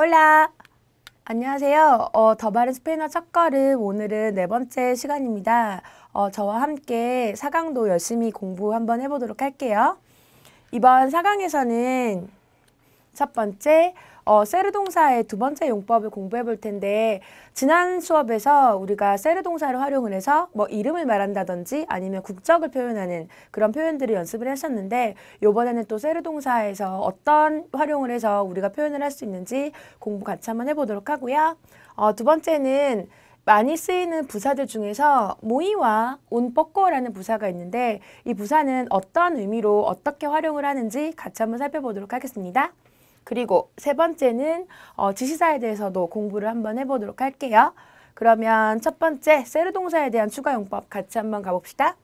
올라! 안녕하세요. 어, 더 바른 스페인어 첫 걸음 오늘은 네 번째 시간입니다. 어, 저와 함께 4강도 열심히 공부 한번 해보도록 할게요. 이번 4강에서는 첫 번째 어, 세르 동사의 두 번째 용법을 공부해 볼 텐데 지난 수업에서 우리가 세르 동사를 활용을 해서 뭐 이름을 말한다든지 아니면 국적을 표현하는 그런 표현들을 연습을 했었는데 요번에는 또 세르 동사에서 어떤 활용을 해서 우리가 표현을 할 수 있는지 공부 같이 한번 해보도록 하고요. 어, 두 번째는 많이 쓰이는 부사들 중에서 모이와 온뽀꼬라는 부사가 있는데 이 부사는 어떤 의미로 어떻게 활용을 하는지 같이 한번 살펴보도록 하겠습니다. 그리고 세 번째는 어, 지시사에 대해서도 공부를 한번 해보도록 할게요. 그러면 첫 번째 세르 동사에 대한 추가 용법 같이 한번 가봅시다.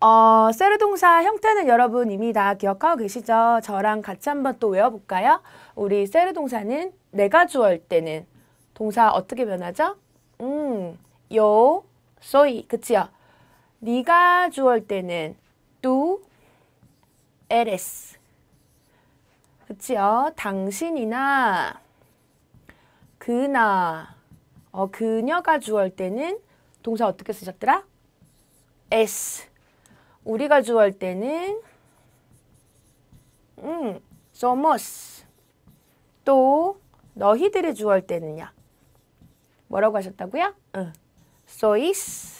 어, 세르 동사 형태는 여러분 이미 다 기억하고 계시죠? 저랑 같이 한번 또 외워볼까요? 우리 세르 동사는 내가 주어일 때는 동사 어떻게 변하죠? 음, 요, 소이, 그치요? 네가 주어일 때는 두, 에레스. 그치요? 당신이나 그나 어, 그녀가 주어할 때는 동사 어떻게 쓰셨더라? s 우리가 주어할 때는 음, somos 또 너희들이 주어할 때는요? 뭐라고 하셨다고요? 응. sois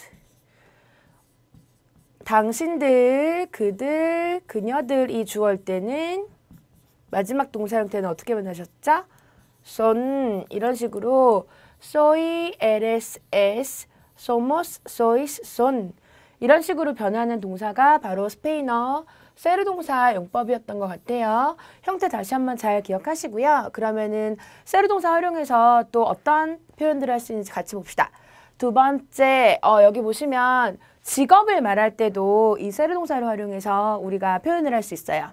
당신들, 그들, 그녀들이 주어할 때는 마지막 동사 형태는 어떻게 변하셨죠? son 이런 식으로 soy, eres, es, somos, sois, son 이런 식으로 변하는 동사가 바로 스페인어 세르 동사 용법이었던 것 같아요. 형태 다시 한번 잘 기억하시고요. 그러면은 세르 동사 활용해서 또 어떤 표현들을 할 수 있는지 같이 봅시다. 두 번째, 어, 여기 보시면 직업을 말할 때도 이 세르 동사를 활용해서 우리가 표현을 할 수 있어요.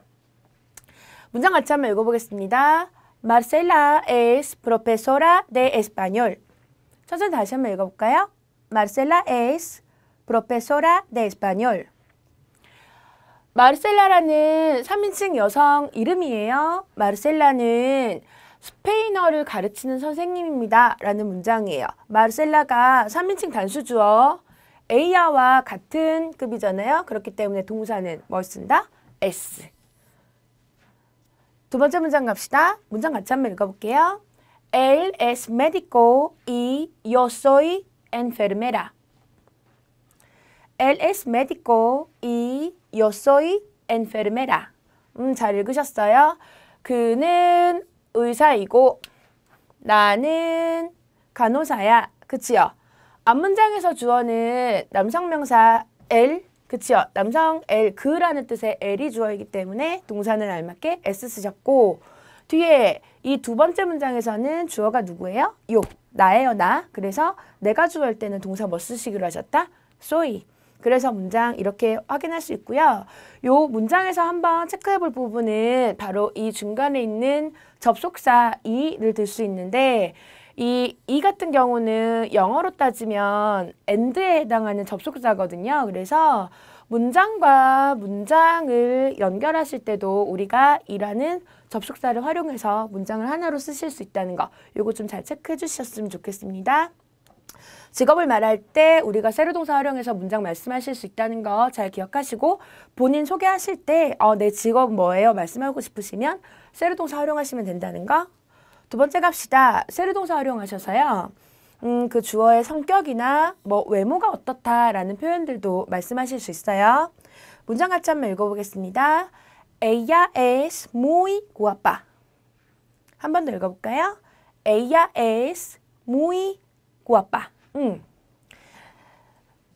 문장 같이 한번 읽어보겠습니다. Marcela es profesora de español. 천천히 다시 한번 읽어볼까요? Marcela es profesora de español. 마르셀라라는 3인칭 여성 이름이에요. 마르셀라는 스페인어를 가르치는 선생님입니다. 라는 문장이에요. 마르셀라가 3인칭 단수주어 에이아와 같은 급이잖아요. 그렇기 때문에 동사는 뭘 뭐 쓴다? S. 두 번째 문장 갑시다. 문장 같이 한번 읽어볼게요. Él es médico y yo soy enfermera. Él es médico y yo soy enfermera. 음, 잘 읽으셨어요? 그는 의사이고 나는 간호사야. 그치요? 앞 문장에서 주어는 남성명사 L 그치요. 남성 L, 그라는 뜻의 L이 주어이기 때문에 동사는 알맞게 S 쓰셨고 뒤에 이 두 번째 문장에서는 주어가 누구예요? 요, 나예요, 나. 그래서 내가 주어일 때는 동사 뭐 쓰시기로 하셨다? 소이. 그래서 문장 이렇게 확인할 수 있고요. 요 문장에서 한번 체크해 볼 부분은 바로 이 중간에 있는 접속사 이를 들 수 있는데 이, 이 같은 경우는 영어로 따지면 and에 해당하는 접속사거든요. 그래서 문장과 문장을 연결하실 때도 우리가 이라는 접속사를 활용해서 문장을 하나로 쓰실 수 있다는 거 요거 좀 잘 체크해 주셨으면 좋겠습니다. 직업을 말할 때 우리가 세로동사 활용해서 문장 말씀하실 수 있다는 거 잘 기억하시고 본인 소개하실 때 어, 내 직업 뭐예요? 말씀하고 싶으시면 세로동사 활용하시면 된다는 거두 번째 갑시다. 세르동사 활용하셔서요. 음, 그 주어의 성격이나 뭐 외모가 어떻다라는 표현들도 말씀하실 수 있어요. 문장 같이 한번 읽어보겠습니다. Ella es muy guapa. 한번 더 읽어볼까요? Ella es muy guapa. 음.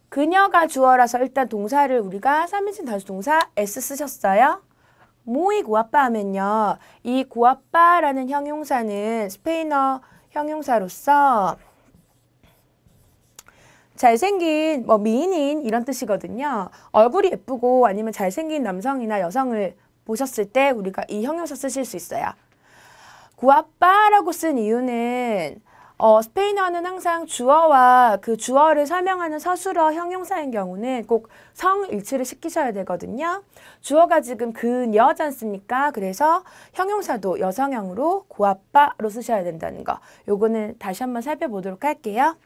그녀가 주어라서 일단 동사를 우리가 3인칭 단수 동사 s 쓰셨어요. 모 u 구아빠 하면요. 이구아빠라는 형용사는 스페인어 형용사로서 잘생긴 뭐 미인인 이런 뜻이거든요. 얼굴이 예쁘고 아니면 잘생긴 남성이나 여성을 보셨을 때 우리가 이 형용사 쓰실 수 있어요. 구아빠라고 쓴 이유는 어, 스페인어는 항상 주어와 그 주어를 설명하는 서술어 형용사인 경우는 꼭 성일치를 시키셔야 되거든요. 주어가 지금 그녀지 않습니까? 그래서 형용사도 여성형으로 고아빠로 쓰셔야 된다는 거. 요거는 다시 한번 살펴보도록 할게요.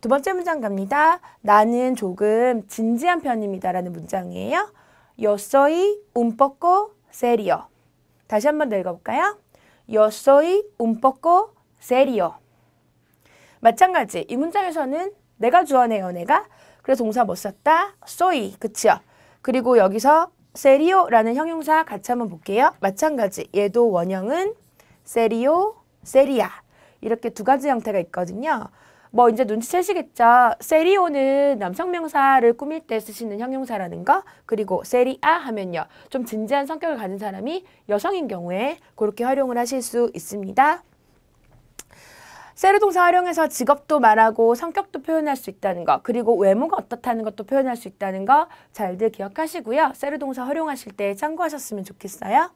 두 번째 문장 갑니다. 나는 조금 진지한 편입니다. 라는 문장이에요. Yo soy un poco serio. 다시 한번 더 읽어볼까요? Yo soy un poco serio. 마찬가지 이 문장에서는 내가 주어내 연애가 그래서 동사 못 썼다. 소이 그치요. 그리고 여기서 세리오라는 형용사 같이 한번 볼게요. 마찬가지 얘도 원형은 세리오 세리아 이렇게 두 가지 형태가 있거든요. 뭐 이제 눈치채시겠죠. 세리오는 남성명사를 꾸밀 때 쓰시는 형용사라는 거. 그리고 세리아 하면요. 좀 진지한 성격을 가진 사람이 여성인 경우에 그렇게 활용을 하실 수 있습니다. 세로 동사 활용해서 직업도 말하고 성격도 표현할 수 있다는 것 그리고 외모가 어떻다는 것도 표현할 수 있다는 거 잘들 기억하시고요. 세로 동사 활용하실 때 참고하셨으면 좋겠어요.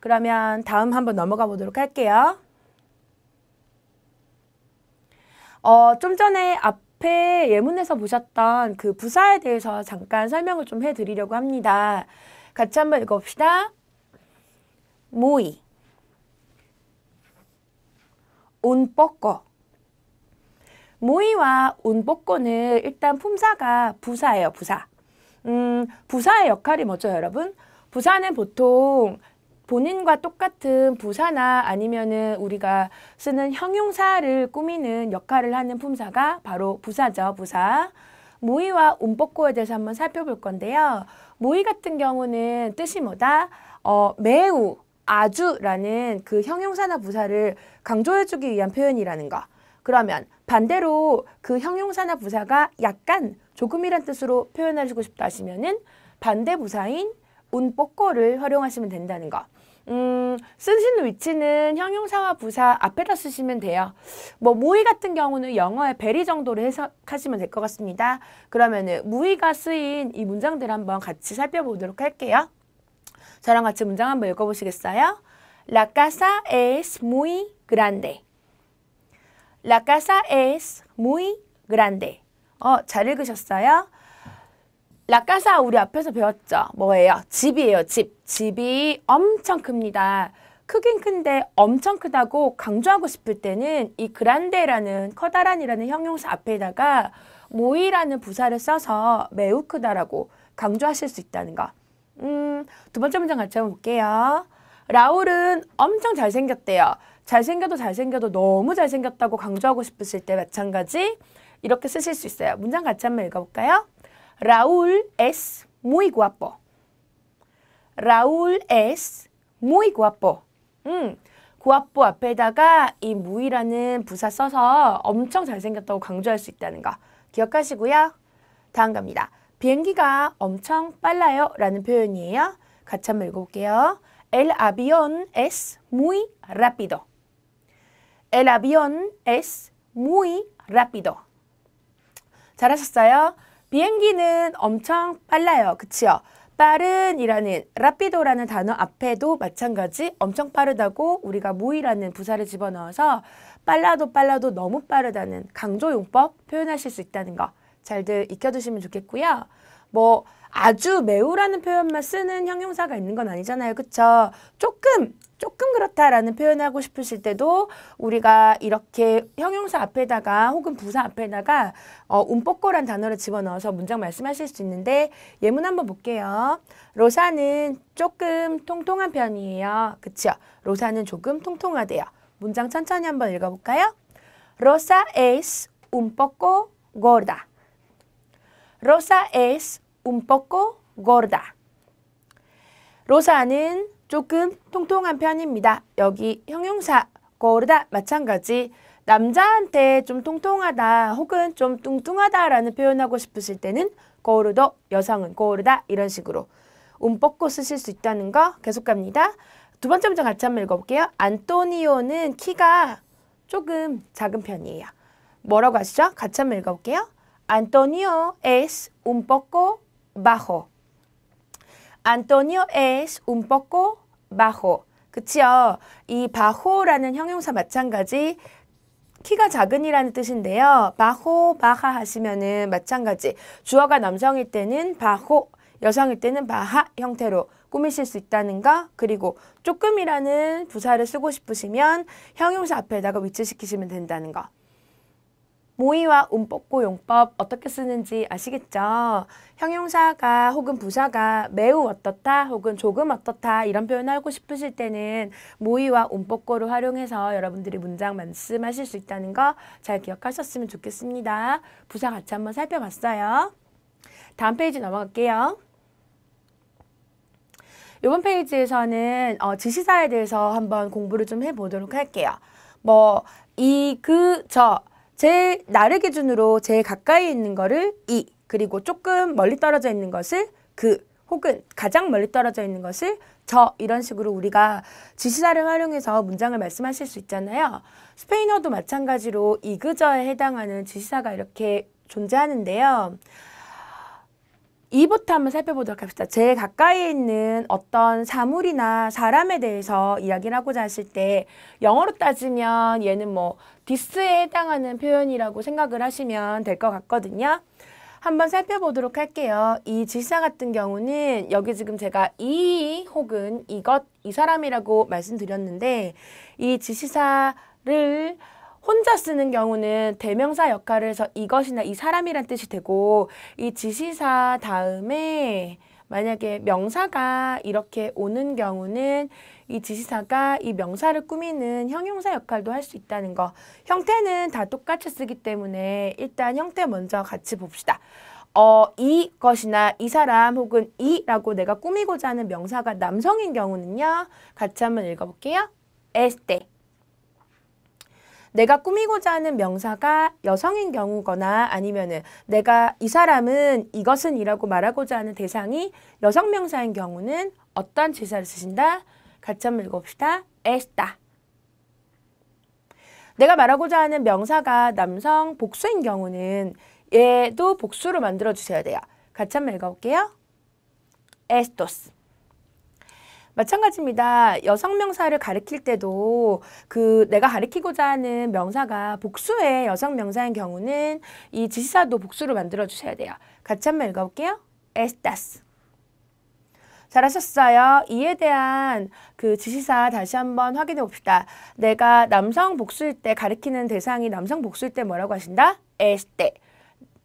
그러면 다음 한번 넘어가 보도록 할게요. 어, 좀 전에 앞에 예문에서 보셨던 그 부사에 대해서 잠깐 설명을 좀 해드리려고 합니다. 같이 한번 읽어봅시다. 모이 un poco. 모이와 un poco는 일단 품사가 부사예요, 부사. 음, 부사의 역할이 뭐죠, 여러분? 부사는 보통 본인과 똑같은 부사나 아니면은 우리가 쓰는 형용사를 꾸미는 역할을 하는 품사가 바로 부사죠, 부사. 모의와 운법고에 대해서 한번 살펴볼 건데요. 모의 같은 경우는 뜻이 뭐다? 어, 매우 아주라는 그 형용사나 부사를 강조해주기 위한 표현이라는 거. 그러면 반대로 그 형용사나 부사가 약간 조금이란 뜻으로 표현하시고 싶다 하시면은 반대 부사인 운뽀꼬를 활용하시면 된다는 거. 음, 쓰시는 위치는 형용사와 부사 앞에다 쓰시면 돼요. 뭐 모의 같은 경우는 영어의 베리 정도로 해석하시면 될 것 같습니다. 그러면은 무의가 쓰인 이 문장들 한번 같이 살펴보도록 할게요. 저랑 같이 문장 한번 읽어보시겠어요? La casa es muy grande. La casa es muy grande. 어, 잘 읽으셨어요? 라카사 우리 앞에서 배웠죠? 뭐예요? 집이에요, 집. 집이 엄청 큽니다. 크긴 큰데 엄청 크다고 강조하고 싶을 때는 이 그란데라는 커다란이라는 형용사 앞에다가 모이라는 부사를 써서 매우 크다라고 강조하실 수 있다는 것. 음, 두 번째 문장 같이 한번 볼게요. 라울은 엄청 잘생겼대요. 잘생겨도 잘생겨도 너무 잘생겼다고 강조하고 싶으실 때 마찬가지 이렇게 쓰실 수 있어요. 문장 같이 한번 읽어볼까요? 라울 es muy guapo. 라울 es muy guapo. 음, 구아뽀 앞에다가 이 무이라는 부사 써서 엄청 잘생겼다고 강조할 수 있다는 거 기억하시고요. 다음 갑니다. 비행기가 엄청 빨라요 라는 표현이에요. 같이 한번 읽어볼게요. El avión es muy rápido. El avión es muy rápido. 잘하셨어요? 비행기는 엄청 빨라요. 그치요? 빠른이라는 라피도라는 단어 앞에도 마찬가지 엄청 빠르다고 우리가 무이라는 부사를 집어넣어서 빨라도 빨라도 너무 빠르다는 강조 용법 표현하실 수 있다는 거 잘들 익혀두시면 좋겠고요. 뭐 아주 매우라는 표현만 쓰는 형용사가 있는 건 아니잖아요. 그쵸? 조금, 조금 그렇다라는 표현을 하고 싶으실 때도 우리가 이렇게 형용사 앞에다가 혹은 부사 앞에다가 어, 움뽀꼬란 단어를 집어넣어서 문장 말씀하실 수 있는데 예문 한번 볼게요. 로사는 조금 통통한 편이에요. 그쵸? 로사는 조금 통통하대요. 문장 천천히 한번 읽어볼까요? 로사 s a es un poco gorda. Rosa es un poco gorda. 로사는 조금 통통한 편입니다. 여기 형용사 gorda 마찬가지 남자한테 좀 통통하다 혹은 좀 뚱뚱하다라는 표현하고 싶으실 때는 거르도 여성은 거르다 이런 식으로 운 뻗고 쓰실 수 있다는 거 계속 갑니다. 두 번째 문장 같이 한번 읽어볼게요. 안토니오는 키가 조금 작은 편이에요. 뭐라고 하시죠? 같이 한번 읽어볼게요. Antonio es un poco bajo. Antonio es un poco bajo. 그치요? 이 바호라는 형용사 마찬가지 키가 작은이라는 뜻인데요. 바호, 바하 하시면은 마찬가지. 주어가 남성일 때는 바호, 여성일 때는 바하 형태로 꾸미실 수 있다는 거 그리고 조금이라는 부사를 쓰고 싶으시면 형용사 앞에다가 위치시키시면 된다는 거 모의와 운법고 용법 어떻게 쓰는지 아시겠죠? 형용사가 혹은 부사가 매우 어떻다 혹은 조금 어떻다 이런 표현을 하고 싶으실 때는 모의와 운법고를 활용해서 여러분들이 문장 말씀하실 수 있다는 거 잘 기억하셨으면 좋겠습니다. 부사 같이 한번 살펴봤어요. 다음 페이지 넘어갈게요. 이번 페이지에서는 어, 지시사에 대해서 한번 공부를 좀 해보도록 할게요. 뭐, 이, 그, 저, 제일 나를 기준으로 제일 가까이 있는 거를 이 그리고 조금 멀리 떨어져 있는 것을 그 혹은 가장 멀리 떨어져 있는 것을 저 이런 식으로 우리가 지시사를 활용해서 문장을 말씀하실 수 있잖아요. 스페인어도 마찬가지로 이 그저에 해당하는 지시사가 이렇게 존재하는데요. 이부터 한번 살펴보도록 합시다. 제일 가까이 있는 어떤 사물이나 사람에 대해서 이야기를 하고자 하실 때 영어로 따지면 얘는 뭐 디스에 해당하는 표현이라고 생각을 하시면 될 것 같거든요. 한번 살펴보도록 할게요. 이 질사 같은 경우는 여기 지금 제가 이 혹은 이것, 이 사람이라고 말씀드렸는데 이 지시사를 혼자 쓰는 경우는 대명사 역할을 해서 이것이나 이 사람이란 뜻이 되고 이 지시사 다음에 만약에 명사가 이렇게 오는 경우는 이 지시사가 이 명사를 꾸미는 형용사 역할도 할 수 있다는 거. 형태는 다 똑같이 쓰기 때문에 일단 형태 먼저 같이 봅시다. 어, 이 것이나 이 사람 혹은 이라고 내가 꾸미고자 하는 명사가 남성인 경우는요. 같이 한번 읽어볼게요. 에스테. 내가 꾸미고자 하는 명사가 여성인 경우거나 아니면은 내가 이 사람은 이것은 이라고 말하고자 하는 대상이 여성 명사인 경우는 어떤 제사를 쓰신다? 같이 한번 읽어봅시다. 에스다. 내가 말하고자 하는 명사가 남성 복수인 경우는 얘도 복수로 만들어 주셔야 돼요. 같이 한번 읽어볼게요. estos. 마찬가지입니다. 여성 명사를 가리킬 때도 그 내가 가리키고자 하는 명사가 복수의 여성 명사인 경우는 이 지시사도 복수로 만들어 주셔야 돼요. 같이 한번 읽어볼게요. estas. 잘하셨어요. 이에 대한 그 지시사 다시 한번 확인해 봅시다. 내가 남성 복수일 때 가리키는 대상이 남성 복수일 때 뭐라고 하신다? 에스테.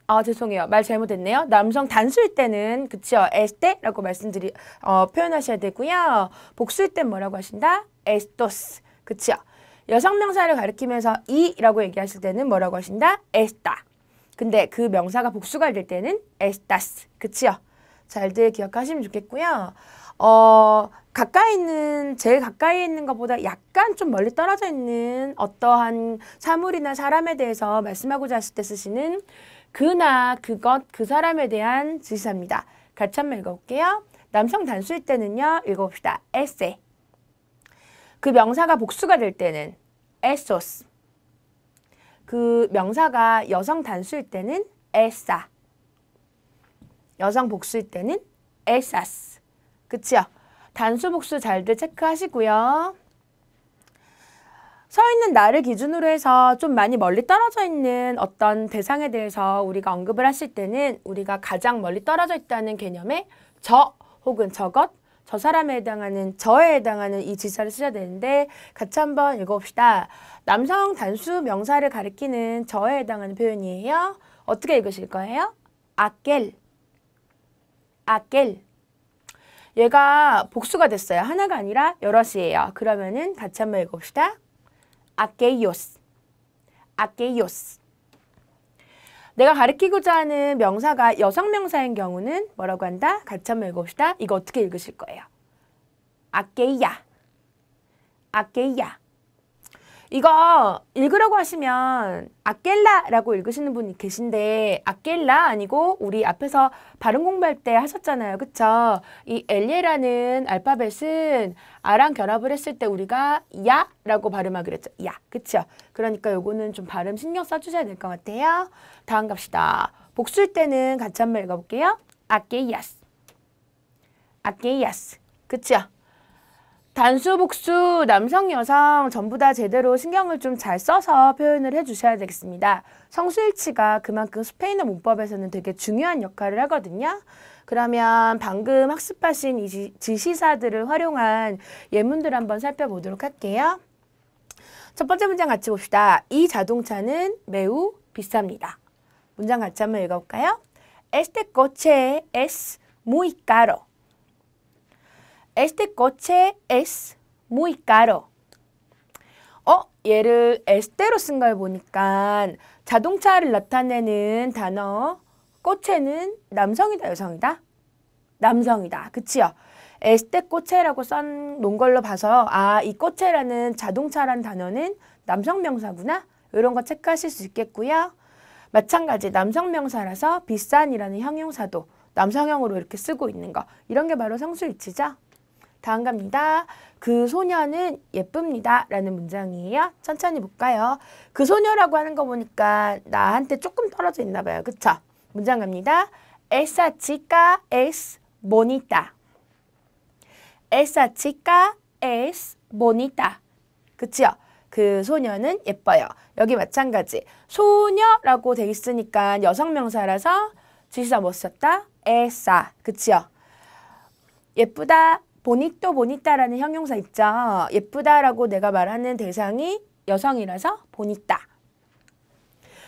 아 죄송해요. 말 잘못했네요. 남성 단수일 때는 그치요. 에스테라고 말씀드리 어, 표현하셔야 되고요. 복수일 때 뭐라고 하신다? 에스토스. 그치요. 여성 명사를 가리키면서 이라고 얘기하실 때는 뭐라고 하신다? 에스타. 근데 그 명사가 복수가 될 때는 에스타스. 그치요? 잘들 기억하시면 좋겠고요. 어, 가까이 있는, 제일 가까이 있는 것보다 약간 좀 멀리 떨어져 있는 어떠한 사물이나 사람에 대해서 말씀하고자 하실 때 쓰시는 그나, 그것, 그 사람에 대한 지시사입니다. 같이 한번 읽어볼게요. 남성 단수일 때는요, 읽어봅시다. 에세. 그 명사가 복수가 될 때는 에소스. 그 명사가 여성 단수일 때는 에싸. 여성 복수일 때는 elsa's. 그치요? 단수 복수 잘들 체크하시고요. 서 있는 나를 기준으로 해서 좀 많이 멀리 떨어져 있는 어떤 대상에 대해서 우리가 언급을 하실 때는 우리가 가장 멀리 떨어져 있다는 개념에 저 혹은 저것, 저 사람에 해당하는 저에 해당하는 이 지사를 쓰셔야 되는데 같이 한번 읽어봅시다. 남성 단수 명사를 가리키는 저에 해당하는 표현이에요. 어떻게 읽으실 거예요? 아겔 a q 얘가 복수가 됐어요. 하나가 아니라 여럿이에요. 그러면은 같이 한번 읽어봅시다. aquellos, a q 내가 가르키고자 하는 명사가 여성 명사인 경우는 뭐라고 한다? 같이 한번 읽어봅시다. 이거 어떻게 읽으실 거예요? aquella, a 이거 읽으라고 하시면 아켈라라고 읽으시는 분이 계신데 아켈라 아니고 우리 앞에서 발음 공부할 때 하셨잖아요. 그쵸? 이 엘레라는 알파벳은 아랑 결합을 했을 때 우리가 야라고 발음하기로 했죠. 야. 그쵸? 그러니까 요거는 좀 발음 신경 써주셔야 될 것 같아요. 다음 갑시다. 복수일 때는 같이 한번 읽어볼게요. 아케야스. 아케야스. 그쵸? 단수, 복수, 남성, 여성 전부 다 제대로 신경을 좀 잘 써서 표현을 해주셔야 되겠습니다. 성수일치가 그만큼 스페인어 문법에서는 되게 중요한 역할을 하거든요. 그러면 방금 학습하신 이 지시사들을 활용한 예문들 한번 살펴보도록 할게요. 첫 번째 문장 같이 봅시다. 이 자동차는 매우 비쌉니다. 문장 같이 한번 읽어볼까요? Este coche es muy caro. Este coche es muy caro. 어? 얘를 에스테로 쓴 걸 보니까 자동차를 나타내는 단어 꽃에는 남성이다 여성이다? 남성이다. 그치요? 에스테 꽃에라고 써놓은 걸로 봐서 아 이꽃에라는 자동차란 단어는 남성 명사구나 이런 거 체크하실 수 있겠고요. 마찬가지 남성 명사라서 비싼이라는 형용사도 남성형으로 이렇게 쓰고 있는 거 이런 게 바로 성수일치죠. 다음 갑니다. 그 소녀는 예쁩니다. 라는 문장이에요. 천천히 볼까요? 그 소녀라고 하는 거 보니까 나한테 조금 떨어져 있나 봐요. 그쵸? 문장 갑니다. Esa chica es bonita. Esa chica es bonita. 그치요? 그 소녀는 예뻐요. 여기 마찬가지. 소녀라고 돼 있으니까 여성명사라서 지시사 못 썼다. 에싸. 그치요? 예쁘다. 보니또 보니따라는 형용사 있죠. 예쁘다라고 내가 말하는 대상이 여성이라서 보니따.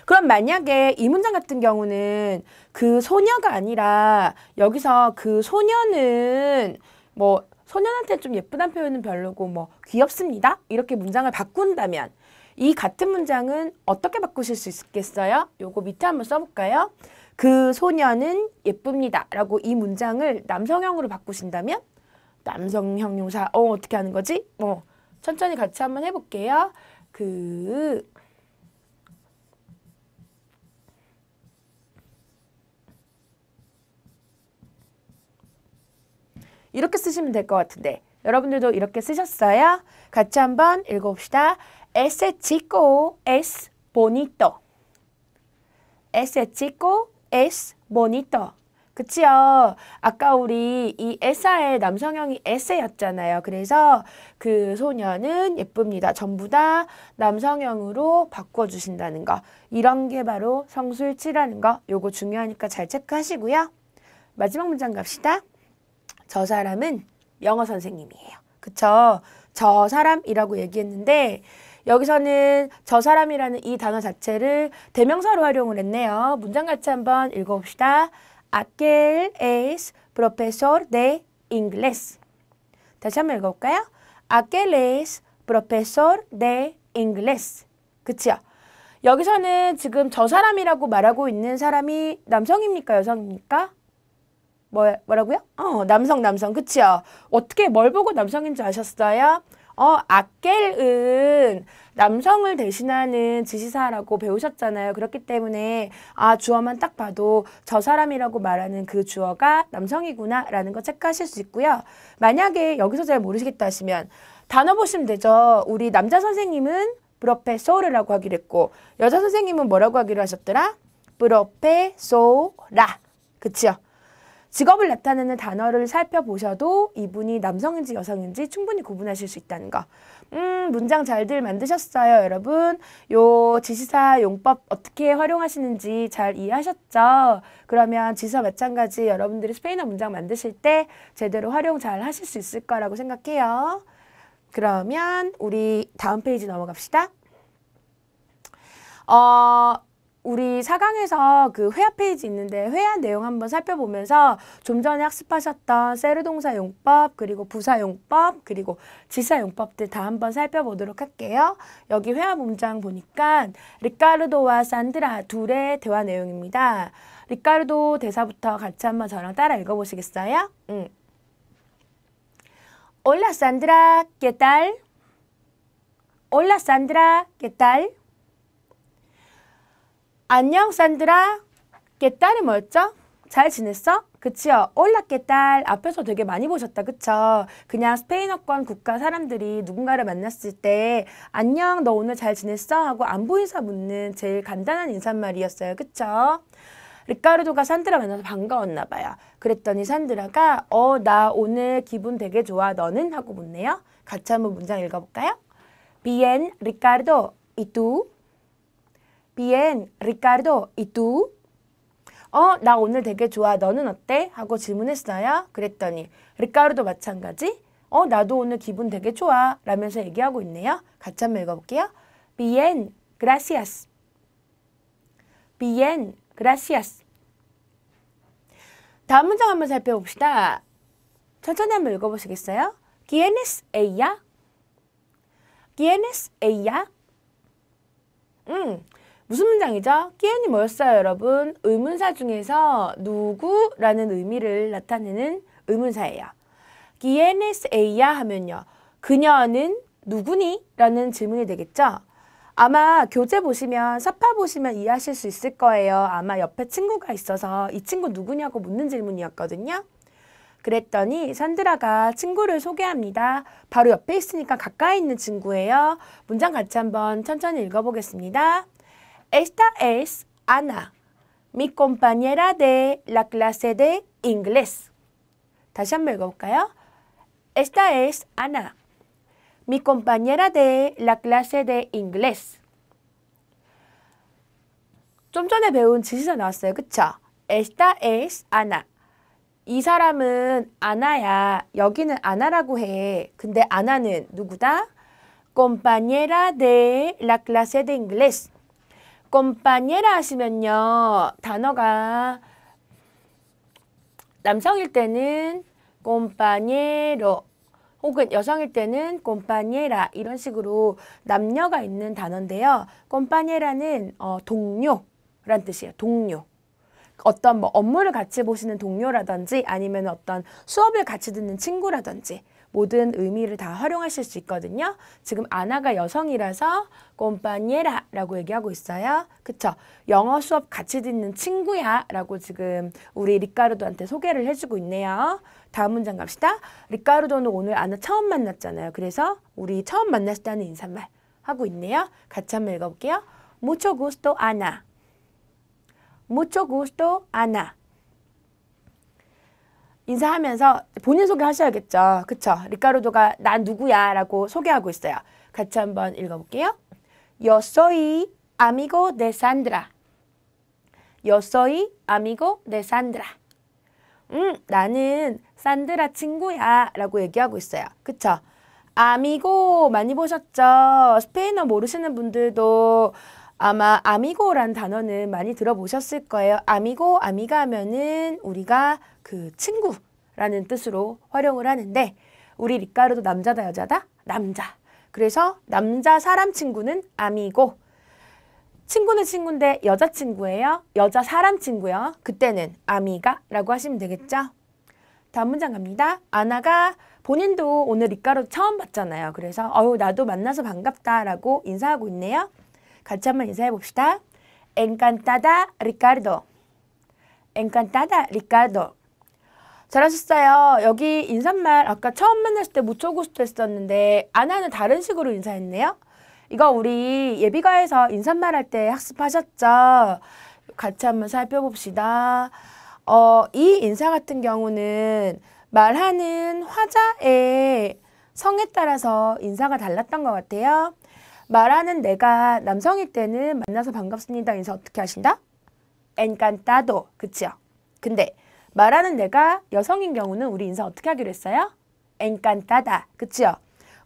그럼 만약에 이 문장 같은 경우는 그 소녀가 아니라 여기서 그 소녀는 뭐 소년한테 좀 예쁘단 표현은 별로고 뭐 귀엽습니다. 이렇게 문장을 바꾼다면 이 같은 문장은 어떻게 바꾸실 수 있겠어요? 요거 밑에 한번 써볼까요? 그 소녀는 예쁩니다. 라고 이 문장을 남성형으로 바꾸신다면 남성 형용사 어 어떻게 하는 거지? 뭐 천천히 같이 한번 해볼게요. 그 이렇게 쓰시면 될 것 같은데 여러분들도 이렇게 쓰셨어요? 같이 한번 읽어봅시다. s chico es bonito. s chico es bonito. 그치요. 아까 우리 이에 S의 남성형이 에 S였잖아요. 그래서 그 소녀는 예쁩니다. 전부 다 남성형으로 바꿔주신다는 거. 이런 게 바로 성술치라는 거. 요거 중요하니까 잘 체크하시고요. 마지막 문장 갑시다. 저 사람은 영어 선생님이에요. 그쵸? 저 사람이라고 얘기했는데 여기서는 저 사람이라는 이 단어 자체를 대명사로 활용을 했네요. 문장 같이 한번 읽어봅시다. aquel es profesor de inglés. 다시 한번 읽어볼까요? aquel es profesor de inglés. 그치요? 여기서는 지금 저 사람이라고 말하고 있는 사람이 남성입니까? 여성입니까? 뭐, 뭐라고요? 어, 남성, 남성. 그치요? 어떻게 뭘 보고 남성인 줄 아셨어요? 어, 아겔은 남성을 대신하는 지시사라고 배우셨잖아요. 그렇기 때문에 아, 주어만 딱 봐도 저 사람이라고 말하는 그 주어가 남성이구나라는 거 체크하실 수 있고요. 만약에 여기서 잘 모르시겠다 하시면 단어 보시면 되죠. 우리 남자 선생님은 프로페소르라고 하기로 했고 여자 선생님은 뭐라고 하기로 하셨더라? 프로페소라. 그치요? 직업을 나타내는 단어를 살펴보셔도 이분이 남성인지 여성인지 충분히 구분하실 수 있다는 거. 음, 문장 잘들 만드셨어요, 여러분. 요 지시사 용법 어떻게 활용하시는지 잘 이해하셨죠? 그러면 지서 마찬가지 여러분들이 스페인어 문장 만드실 때 제대로 활용 잘 하실 수 있을 거라고 생각해요. 그러면 우리 다음 페이지 넘어갑시다. 어, 우리 4강에서그 회화 페이지 있는데 회화 내용 한번 살펴보면서 좀 전에 학습하셨던 세르동사 용법 그리고 부사 용법 그리고 지사 용법들 다 한번 살펴보도록 할게요. 여기 회화 문장 보니까 리카르도와 산드라 둘의 대화 내용입니다. 리카르도 대사부터 같이 한번 저랑 따라 읽어보시겠어요? 응. Hola Sandra, ¿qué tal? Hola Sandra, ¿qué tal? 안녕 산드라. 깨딸이 뭐였죠? 잘 지냈어? 그치요. 올라 깨딸. 앞에서 되게 많이 보셨다. 그쵸? 그냥 스페인어권 국가 사람들이 누군가를 만났을 때 안녕 너 오늘 잘 지냈어? 하고 안부 인사 묻는 제일 간단한 인사말이었어요. 그쵸? 리카르도가 산드라 만나서 반가웠나 봐요. 그랬더니 산드라가 어 나 오늘 기분 되게 좋아. 너는? 하고 묻네요. 같이 한번 문장 읽어볼까요? Bien, Ricardo. ¿Y tú? Bien, Ricardo. ¿Y tú? 어, 나 오늘 되게 좋아. 너는 어때? 하고 질문했어요. 그랬더니 리카르도 마찬가지. 어, 나도 오늘 기분 되게 좋아. 라면서 얘기하고 있네요. 같이 한번 읽어볼게요. Bien, gracias. Bien, gracias. 다음 문장 한번 살펴봅시다. 천천히 한번 읽어보시겠어요? ¿Quién es ella? ¿Quién es ella? 음, 무슨 문장이죠? 끼엔이 뭐였어요, 여러분? 의문사 중에서 누구라는 의미를 나타내는 의문사예요. quién es 하면요. 그녀는 누구니? 라는 질문이 되겠죠. 아마 교재 보시면 삽화 보시면 이해하실 수 있을 거예요. 아마 옆에 친구가 있어서 이 친구 누구냐고 묻는 질문이었거든요. 그랬더니 산드라가 친구를 소개합니다. 바로 옆에 있으니까 가까이 있는 친구예요. 문장 같이 한번 천천히 읽어보겠습니다. Esta es Ana, mi compañera de la clase de inglés. 다시 한번 읽어볼까요? Esta es Ana, mi compañera de la clase de inglés. 좀 전에 배운 지시사 나왔어요. 그쵸? Esta es Ana. 이 사람은 아나야. 여기는 아나라고 해. 근데 아나는 누구다? compañera de la clase de inglés. 꼼빠니라 하시면요. 단어가 남성일 때는 꼼빠니로 혹은 여성일 때는 꼼빠니라 이런 식으로 남녀가 있는 단어인데요. 꼼빠니라는 어, 동료란 뜻이에요. 동료. 어떤 뭐 업무를 같이 보시는 동료라든지 아니면 어떤 수업을 같이 듣는 친구라든지 모든 의미를 다 활용하실 수 있거든요. 지금 아나가 여성이라서 곰빠니에라라고 얘기하고 있어요. 그쵸? 영어 수업 같이 듣는 친구야라고 지금 우리 리카르도한테 소개를 해주고 있네요. 다음 문장 갑시다. 리카르도는 오늘 아나 처음 만났잖아요. 그래서 우리 처음 만났을 때 하는 인사말 하고 있네요. 같이 한번 읽어볼게요. Mucho gusto, Ana. Mucho gusto, Ana. 인사하면서 본인 소개하셔야겠죠. 그쵸? 리카르도가 난 누구야 라고 소개하고 있어요. 같이 한번 읽어볼게요. Yo soy amigo de Sandra. Yo soy amigo de Sandra. 음, 나는 산드라 친구야 라고 얘기하고 있어요. 그쵸? 아미고 많이 보셨죠? 스페인어 모르시는 분들도 아마 아미고란 단어는 많이 들어보셨을 거예요. 아미고, 아미가 하면은 우리가 그 친구라는 뜻으로 활용을 하는데 우리 리카르도 남자다 여자다? 남자. 그래서 남자 사람 친구는 아미고 친구는 친구인데 여자친구예요. 여자 사람 친구요. 그때는 아미가 라고 하시면 되겠죠. 다음 문장 갑니다. 아나가 본인도 오늘 리카르 처음 봤잖아요. 그래서 어우 나도 만나서 반갑다 라고 인사하고 있네요. 같이 한번 인사해 봅시다. 엔칸타다 리카르도 엔칸타다 리카르도 잘하셨어요. 여기 인사말 아까 처음 만났을 때 무초고수도 했었는데 아나는 다른 식으로 인사했네요. 이거 우리 예비과에서 인사말 할 때 학습하셨죠? 같이 한번 살펴봅시다. 어, 이 인사 같은 경우는 말하는 화자의 성에 따라서 인사가 달랐던 것 같아요. 말하는 내가 남성일 때는 만나서 반갑습니다 인사 어떻게 하신다? 엔칸따도 그치요? 근데 말하는 내가 여성인 경우는 우리 인사 어떻게 하기로 했어요? 엔칸타다. 그치요?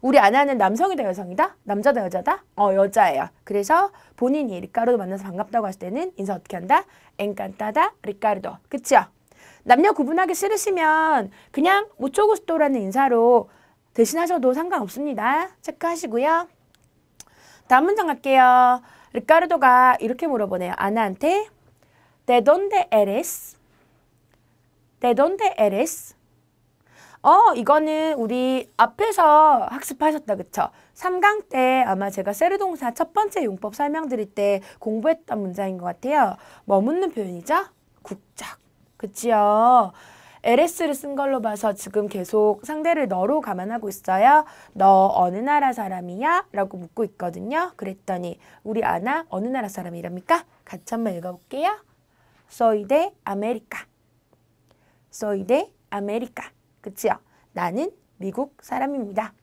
우리 아나는 남성이다 여성이다? 남자다 여자다? 어 여자예요. 그래서 본인이 리카르도 만나서 반갑다고 할 때는 인사 어떻게 한다? 엔칸타다 리카르도. 그치요? 남녀 구분하기 싫으시면 그냥 모쪼구스토라는 인사로 대신하셔도 상관없습니다. 체크하시고요. 다음 문장 갈게요. 리카르도가 이렇게 물어보네요. 아나한테 De donde eres? ¿De dónde eres? 어, 이거는 우리 앞에서 학습하셨다, 그쵸? 삼강때 아마 제가 세르동사 첫 번째 용법 설명드릴 때 공부했던 문장인 것 같아요. 뭐 묻는 표현이죠? 국적. 그치요? LS를 쓴 걸로 봐서 지금 계속 상대를 너로 감안하고 있어요. 너 어느 나라 사람이야? 라고 묻고 있거든요. 그랬더니 우리 아나 어느 나라 사람이랍니까? 같이 한번 읽어볼게요. Soy de América. soy de America. 그치요? 나는 미국 사람입니다.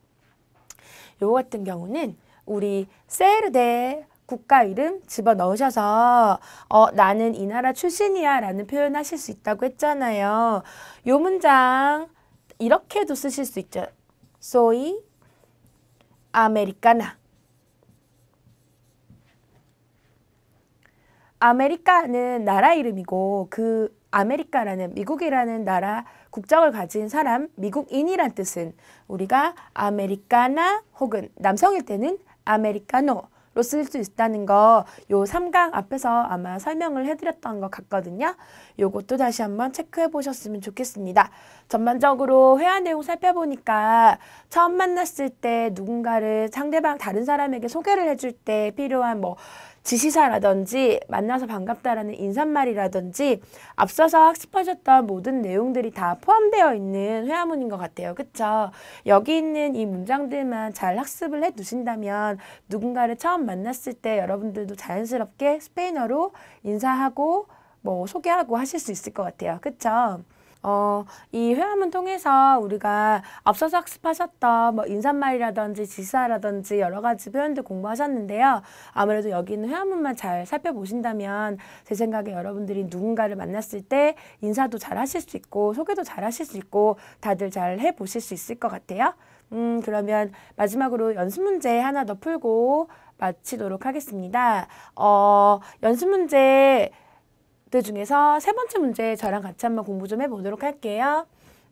요 같은 경우는 우리 세르데 국가 이름 집어넣으셔서 어 나는 이 나라 출신이야 라는 표현 하실 수 있다고 했잖아요. 요 문장 이렇게도 쓰실 수 있죠. soy americana. 아메리카는 나라 이름이고 그 아메리카라는 미국이라는 나라 국적을 가진 사람 미국인이란 뜻은 우리가 아메리카나 혹은 남성일 때는 아메리카노로 쓸 수 있다는 거요 3강 앞에서 아마 설명을 해드렸던 것 같거든요. 요것도 다시 한번 체크해 보셨으면 좋겠습니다. 전반적으로 회화 내용 살펴보니까 처음 만났을 때 누군가를 상대방 다른 사람에게 소개를 해줄 때 필요한 뭐 지시사라든지 만나서 반갑다라는 인사말이라든지 앞서서 학습하셨던 모든 내용들이 다 포함되어 있는 회화문인 것 같아요. 그쵸? 여기 있는 이 문장들만 잘 학습을 해 두신다면 누군가를 처음 만났을 때 여러분들도 자연스럽게 스페인어로 인사하고 뭐 소개하고 하실 수 있을 것 같아요. 그쵸? 어, 이 회화문 통해서 우리가 앞서서 학습하셨던 뭐 인사말이라든지 지사라든지 여러 가지 표현들 공부하셨는데요. 아무래도 여기 있는 회화문만 잘 살펴보신다면 제 생각에 여러분들이 누군가를 만났을 때 인사도 잘 하실 수 있고 소개도 잘 하실 수 있고 다들 잘 해보실 수 있을 것 같아요. 음, 그러면 마지막으로 연습 문제 하나 더 풀고 마치도록 하겠습니다. 어, 연습 문제 그 중에서 세 번째 문제 저랑 같이 한번 공부 좀 해보도록 할게요.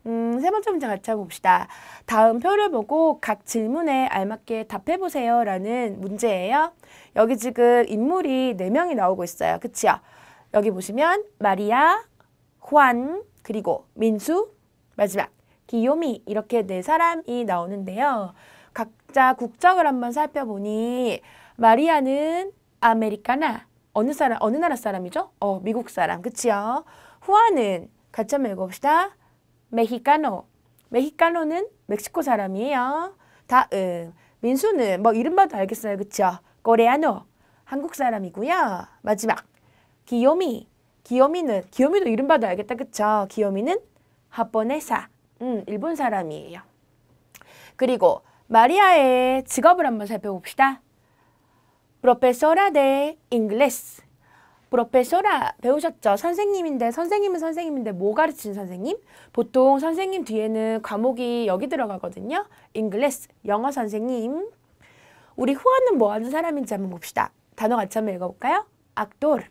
음, 세 번째 문제 같이 해봅시다. 다음 표를 보고 각 질문에 알맞게 답해보세요 라는 문제예요. 여기 지금 인물이 네명이 나오고 있어요. 그치요? 여기 보시면 마리아, 환, 그리고 민수, 마지막 기요미 이렇게 네 사람이 나오는데요. 각자 국적을 한번 살펴보니 마리아는 아메리카나, 어느 사람 어느 나라 사람이죠? 어 미국 사람 그치요? 후아는 같이 한번 읽어봅시다. 메히카노 메히카노는 멕시코 사람이에요. 다음 민수는 뭐 이름 봐도 알겠어요 그치요? 코레아노 한국 사람이고요. 마지막 기요미 기요미는 기요미도 이름 봐도 알겠다 그쵸? 기요미는 하포네사 음 일본 사람이에요. 그리고 마리아의 직업을 한번 살펴봅시다. profesora de inglés. profesora 배우셨죠? 선생님인데 선생님은 선생님인데 뭐 가르치는 선생님? 보통 선생님 뒤에는 과목이 여기 들어가거든요. english 영어 선생님. 우리 후원은 뭐 하는 사람인지 한번 봅시다. 단어 같이 한번 읽어볼까요? actor.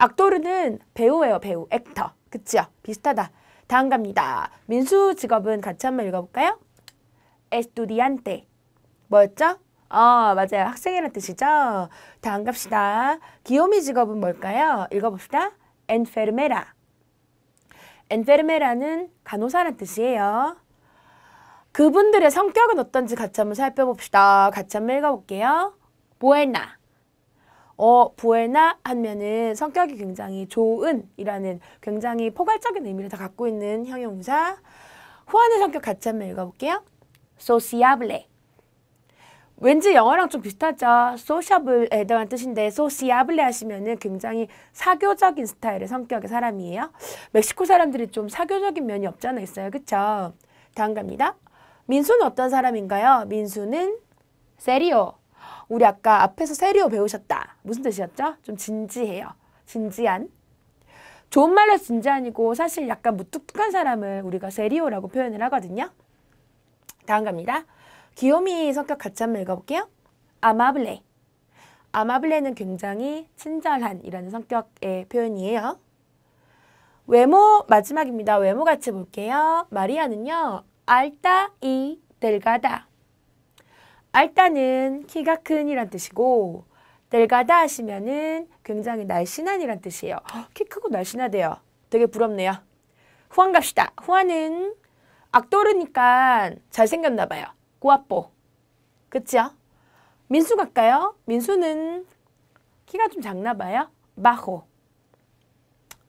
악도르는 배우예요, 배우. 액터. 그치요? 비슷하다. 다음 갑니다. 민수 직업은 같이 한번 읽어볼까요? 에스투디안테. 뭐였죠? 어, 맞아요. 학생이라는 뜻이죠. 다음 갑시다. 기요미 직업은 뭘까요? 읽어봅시다. enfermera. enfermera는 간호사라는 뜻이에요. 그분들의 성격은 어떤지 같이 한번 살펴봅시다. 같이 한번 읽어볼게요. buena. 어, 부에나 하면은 성격이 굉장히 좋은 이라는 굉장히 포괄적인 의미를 다 갖고 있는 형용사. 후안의 성격 같이 한번 읽어볼게요. sociable. 왠지 영어랑 좀 비슷하죠. 소셜블 애들한 뜻인데 소시아블레 하시면은 굉장히 사교적인 스타일의 성격의 사람이에요. 멕시코 사람들이 좀 사교적인 면이 없지 않아 있어요. 그쵸? 다음 갑니다. 민수는 어떤 사람인가요? 민수는 세리오. 우리 아까 앞에서 세리오 배우셨다. 무슨 뜻이었죠? 좀 진지해요. 진지한. 좋은 말로 진지한이고 사실 약간 무뚝뚝한 사람을 우리가 세리오라고 표현을 하거든요. 다음 갑니다. 귀요미 성격 같이 한번 읽어볼게요. 아마블레. 아마블레는 굉장히 친절한이라는 성격의 표현이에요. 외모 마지막입니다. 외모 같이 볼게요. 마리아는요. 알다, 이, 델가다. 알다는 키가 큰 이란 뜻이고 델가다 하시면은 굉장히 날씬한 이란 뜻이에요. 키 크고 날씬하대요. 되게 부럽네요. 후안 갑시다. 후안은 악도르니까 잘생겼나 봐요. 구아뽀. 그치요 민수 갈까요? 민수는 키가 좀 작나 봐요. 마호.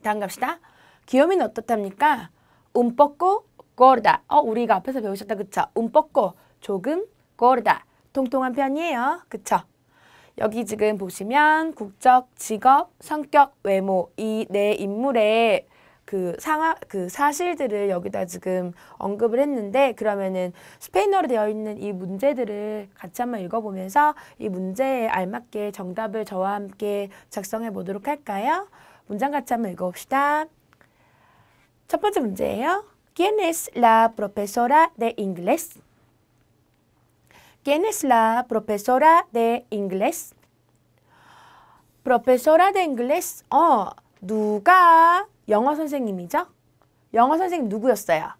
다음 갑시다. 귀요미는 어떻답니까? 움뻗고 꼬르다. 어, 우리가 앞에서 배우셨다. 그쵸? 움뻗고 조금 꼬르다. 통통한 편이에요. 그쵸? 여기 지금 보시면 국적, 직업, 성격, 외모 이 네 인물의 그 상하 그 사실들을 여기다 지금 언급을 했는데 그러면은 스페인어로 되어 있는 이 문제들을 같이 한번 읽어보면서 이 문제에 알맞게 정답을 저와 함께 작성해 보도록 할까요? 문장 같이 한번 읽어봅시다. 첫 번째 문제예요. ¿Quién es la profesora de inglés? ¿Quién es la profesora de inglés? profesora de inglés. 어, 누가 영어 선생님이죠? 영어 선생님 누구였어요?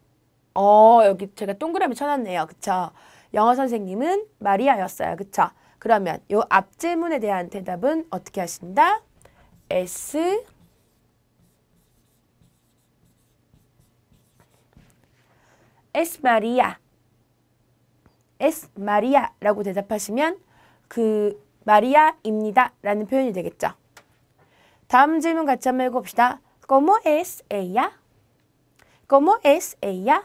어, 여기 제가 동그라미 쳐놨네요. 그쵸? 영어 선생님은 마리아였어요. 그쵸? 그러면 요 앞 질문에 대한 대답은 어떻게 하신다? S S 마리아 S 마리아라고 대답하시면 그 마리아입니다 라는 표현이 되겠죠. 다음 질문 같이 한번 읽어봅시다. ¿Cómo es ella? ¿Cómo es ella?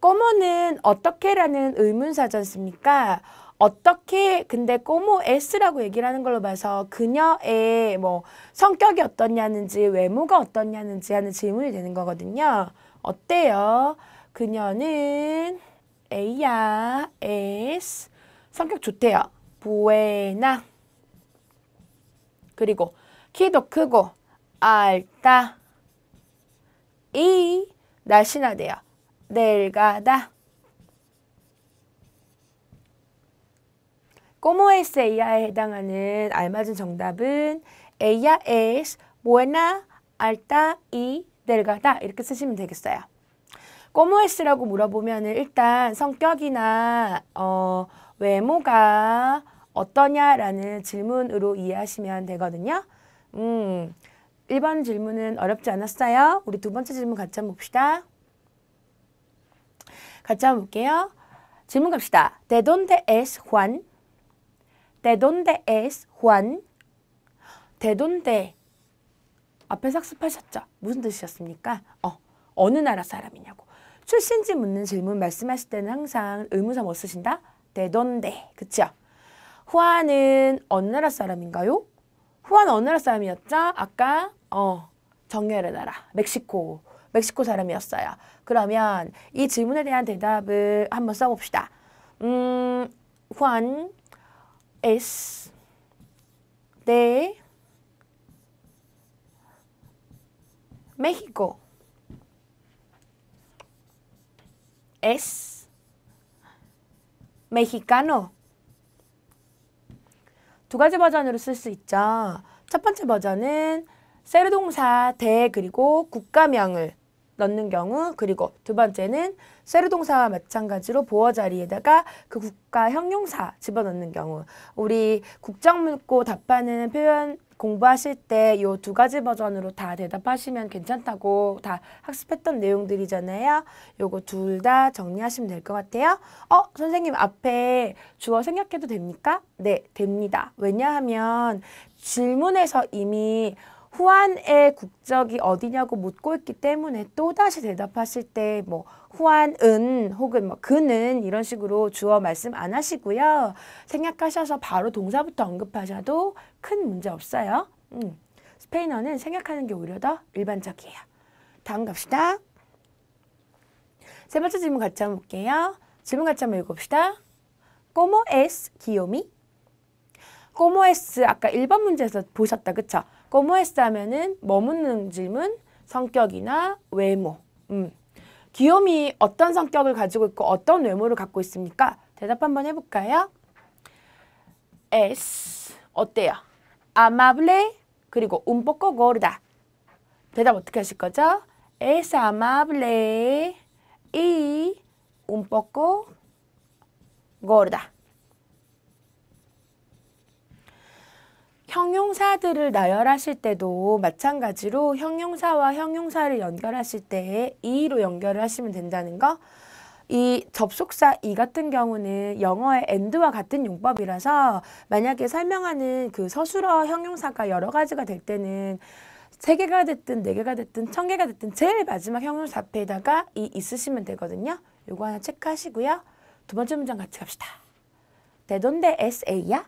¿Cómo는 어떻게라는 의문사전습니까? 어떻게 근데 꼬모 S라고 얘기를 하는 걸로 봐서 그녀의 뭐 성격이 어떻냐는지 외모가 어떻냐는지 하는 질문이 되는 거거든요. 어때요? 그녀는 A야 S 성격 좋대요. 부에나 그리고 키도 크고 알다 이 날씬하대요. 내일 가다 꼬모 es ella에 해당하는 알맞은 정답은 ella es buena, alta y delgada 이렇게 쓰시면 되겠어요. 꼬모 es라고 물어보면 일단 성격이나 어, 외모가 어떠냐라는 질문으로 이해하시면 되거든요. 음, 1번 질문은 어렵지 않았어요. 우리 두 번째 질문 같이 한번 봅시다. 같이 한번 볼게요. 질문 갑시다. De donde es Juan? De donde es Juan? De donde 앞에 삭습하셨죠? 무슨 뜻이었습니까? 어, 어느 나라 사람이냐고. 출신지 묻는 질문 말씀하실 때는 항상 의문사 못 뭐 쓰신다? De donde. 그쵸? 후아은 어느 나라 사람인가요? 후아는 어느 나라 사람이었죠? 아까 어, 정열의 나라, 멕시코. 멕시코 사람이었어요. 그러면 이 질문에 대한 대답을 한번 써봅시다. 음, Juan es de México. Es mexicano. 두 가지 버전으로 쓸 수 있죠. 첫 번째 버전은 세르동사 대 그리고 국가명을 넣는 경우 그리고 두 번째는 세르동사와 마찬가지로 보어 자리에다가 그 국가 형용사 집어넣는 경우 우리 국정 묻고 답하는 표현 공부하실 때 이 두 가지 버전으로 다 대답하시면 괜찮다고 다 학습했던 내용들이잖아요. 요거 둘 다 정리하시면 될 것 같아요. 어, 선생님 앞에 주어 생략해도 됩니까? 네, 됩니다. 왜냐하면 질문에서 이미 후안의 국적이 어디냐고 묻고 있기 때문에 또다시 대답하실 때 뭐 후안은 혹은 뭐 그는 이런 식으로 주어 말씀 안 하시고요. 생략하셔서 바로 동사부터 언급하셔도 큰 문제 없어요. 음. 스페인어는 생략하는 게 오히려 더 일반적이에요. 다음 갑시다. 세 번째 질문 같이 한번 볼게요. 질문 같이 한번 읽어봅시다. ¿Cómo es k i y o m c ó m o es? 아까 1번 문제에서 보셨다, 그쵸? como 뭐 es 하면은 머무는 질문, 성격이나 외모. 음. 귀요미 어떤 성격을 가지고 있고 어떤 외모를 갖고 있습니까? 대답 한번 해볼까요? es 어때요? amable 그리고 un poco gorda 대답 어떻게 하실 거죠? es amable y un poco gorda 형용사들을 나열하실 때도 마찬가지로 형용사와 형용사를 연결하실 때 이로 연결을 하시면 된다는 거. 이 접속사 이 같은 경우는 영어의 and와 같은 용법이라서 만약에 설명하는 그 서술어 형용사가 여러 가지가 될 때는 세 개가 됐든 네 개가 됐든 천 개가 됐든 제일 마지막 형용사 앞에다가 이 있으시면 되거든요. 요거 하나 체크하시고요. 두 번째 문장 같이 갑시다. 대돈데 SA야?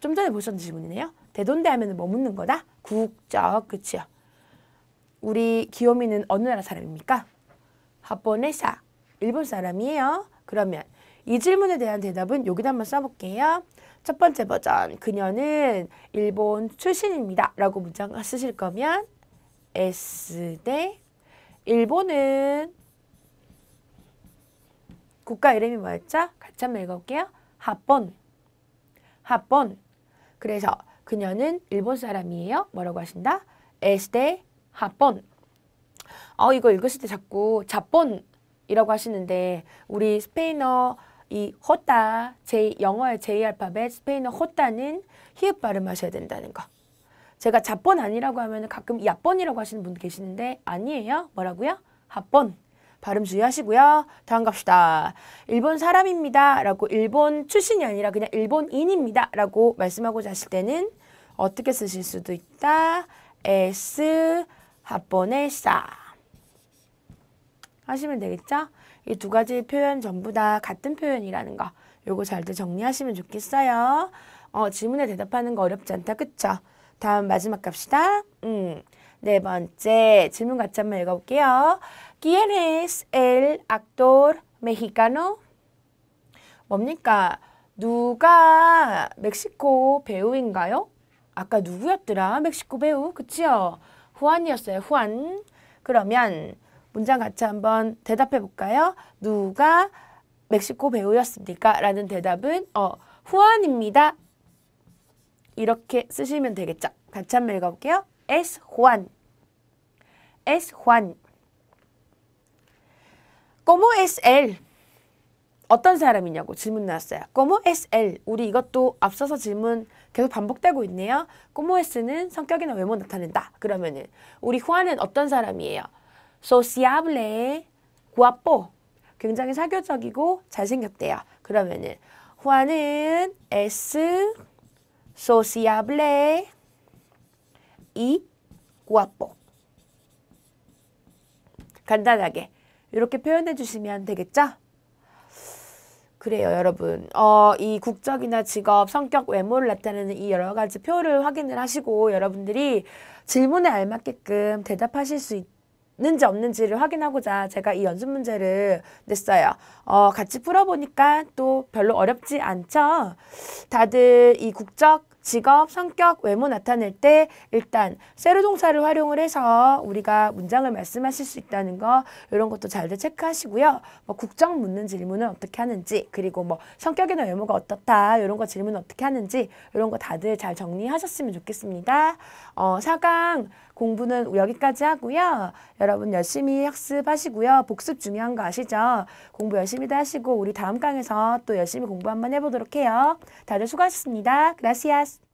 좀 전에 보셨던 질문이네요. 대돈대 하면 머묻는 거다? 국적, 그치요. 우리 기요미는 어느 나라 사람입니까? 하보네사, 일본 사람이에요. 그러면 이 질문에 대한 대답은 여기다 한번 써볼게요. 첫 번째 버전, 그녀는 일본 출신입니다. 라고 문장 쓰실 거면 S 대 일본은 국가 이름이 뭐였죠? 같이 한번 읽어볼게요. 하본, 하본. 그래서 그녀는 일본 사람이에요. 뭐라고 하신다? 에스데 하본. 어, 이거 읽으실 때 자꾸 자본이라고 하시는데 우리 스페인어 이 호타, 제 영어의 J 알파벳, 스페인어 호타는 히읗 발음하셔야 된다는 거. 제가 자본 아니라고 하면 가끔 야본이라고 하시는 분 계시는데 아니에요. 뭐라고요? 합본. 발음 주의하시고요. 다음 갑시다. 일본 사람입니다. 라고 일본 출신이 아니라 그냥 일본인입니다. 라고 말씀하고자 하실 때는 어떻게 쓰실 수도 있다. 에스 합본의 싸 하시면 되겠죠? 이 두 가지 표현 전부 다 같은 표현이라는 거 요거 잘들 정리하시면 좋겠어요. 어, 질문에 대답하는 거 어렵지 않다. 그쵸? 다음 마지막 갑시다. 음. 네 번째 질문 같이 한번 읽어볼게요. ¿Quién es el actor mexicano? 뭡니까? 누가 멕시코 배우인가요? 아까 누구였더라? 멕시코 배우? 그치요? 후안이었어요. 후안. 그러면 문장 같이 한번 대답해 볼까요? 누가 멕시코 배우였습니까? 라는 대답은 어, 후안입니다. 이렇게 쓰시면 되겠죠. 같이 한번 읽어볼게요. Es Juan. Es Juan. ¿Cómo es él? 어떤 사람이냐고 질문 나왔어요. ¿Cómo es él? 우리 이것도 앞서서 질문 계속 반복되고 있네요. ¿Cómo es는 성격이나 외모 나타낸다. 그러면은 우리 후안는 어떤 사람이에요? Sociable, guapo. 굉장히 사교적이고 잘생겼대요. 그러면은 후안는 es sociable y guapo. 간단하게 이렇게 표현해 주시면 되겠죠? 그래요, 여러분. 어, 이 국적이나 직업, 성격, 외모를 나타내는 이 여러 가지 표를 확인을 하시고 여러분들이 질문에 알맞게끔 대답하실 수 있는지 없는지를 확인하고자 제가 이 연습 문제를 냈어요. 어, 같이 풀어보니까 또 별로 어렵지 않죠? 다들 이 국적, 직업, 성격, 외모 나타낼 때 일단 세로 동사를 활용을 해서 우리가 문장을 말씀하실 수 있다는 거 이런 것도 잘들 체크하시고요. 뭐 국정 묻는 질문은 어떻게 하는지 그리고 뭐 성격이나 외모가 어떻다 이런 거 질문은 어떻게 하는지 이런 거 다들 잘 정리하셨으면 좋겠습니다. 어, 사강 공부는 여기까지 하고요. 여러분 열심히 학습하시고요. 복습 중요한 거 아시죠? 공부 열심히 하시고 우리 다음 강에서 또 열심히 공부 한번 해보도록 해요. 다들 수고하셨습니다. 그라시아스.